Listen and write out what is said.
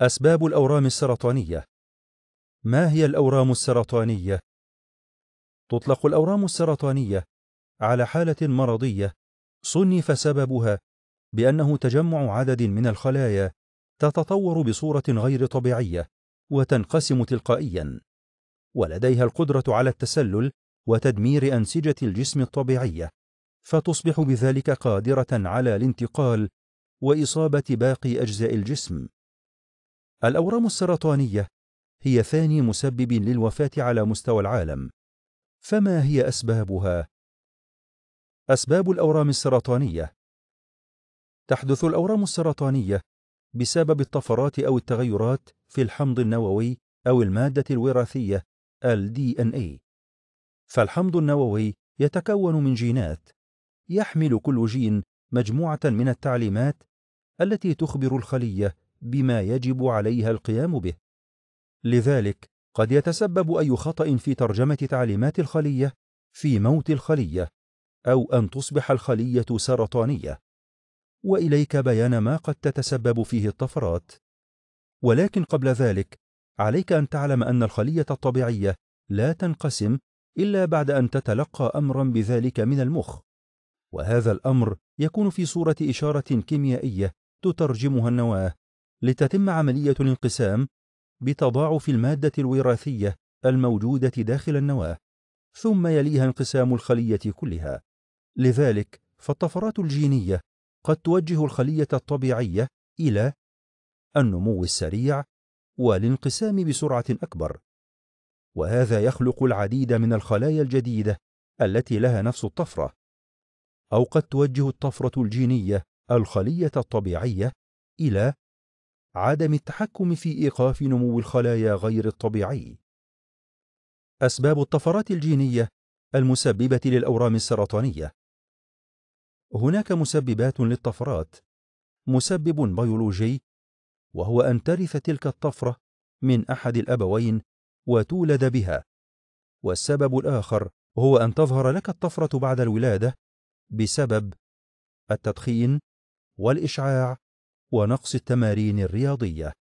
أسباب الأورام السرطانية ما هي الأورام السرطانية؟ تطلق الأورام السرطانية على حالة مرضية صنف سببها بأنه تجمع عدد من الخلايا تتطور بصورة غير طبيعية وتنقسم تلقائيا ولديها القدرة على التسلل وتدمير أنسجة الجسم الطبيعية فتصبح بذلك قادرة على الانتقال وإصابة باقي أجزاء الجسم الأورام السرطانية هي ثاني مسبب للوفاة على مستوى العالم فما هي أسبابها؟ أسباب الأورام السرطانية تحدث الأورام السرطانية بسبب الطفرات أو التغيرات في الحمض النووي أو المادة الوراثية ال DNA فالحمض النووي يتكون من جينات يحمل كل جين مجموعة من التعليمات التي تخبر الخلية بما يجب عليها القيام به لذلك قد يتسبب أي خطأ في ترجمة تعليمات الخلية في موت الخلية أو أن تصبح الخلية سرطانية وإليك بيان ما قد تتسبب فيه الطفرات ولكن قبل ذلك عليك أن تعلم أن الخلية الطبيعية لا تنقسم إلا بعد أن تتلقى أمرا بذلك من المخ وهذا الأمر يكون في صورة إشارة كيميائية تترجمها النواة لتتم عملية الانقسام بتضاعف المادة الوراثية الموجودة داخل النواة ثم يليها انقسام الخلية كلها لذلك فالطفرات الجينية قد توجه الخلية الطبيعية إلى النمو السريع والانقسام بسرعة أكبر وهذا يخلق العديد من الخلايا الجديدة التي لها نفس الطفرة أو قد توجه الطفرة الجينية الخلية الطبيعية إلى عدم التحكم في ايقاف نمو الخلايا غير الطبيعي اسباب الطفرات الجينيه المسببه للاورام السرطانيه هناك مسببات للطفرات مسبب بيولوجي وهو ان ترث تلك الطفره من احد الابوين وتولد بها والسبب الاخر هو ان تظهر لك الطفره بعد الولاده بسبب التدخين والاشعاع ونقص التمارين الرياضية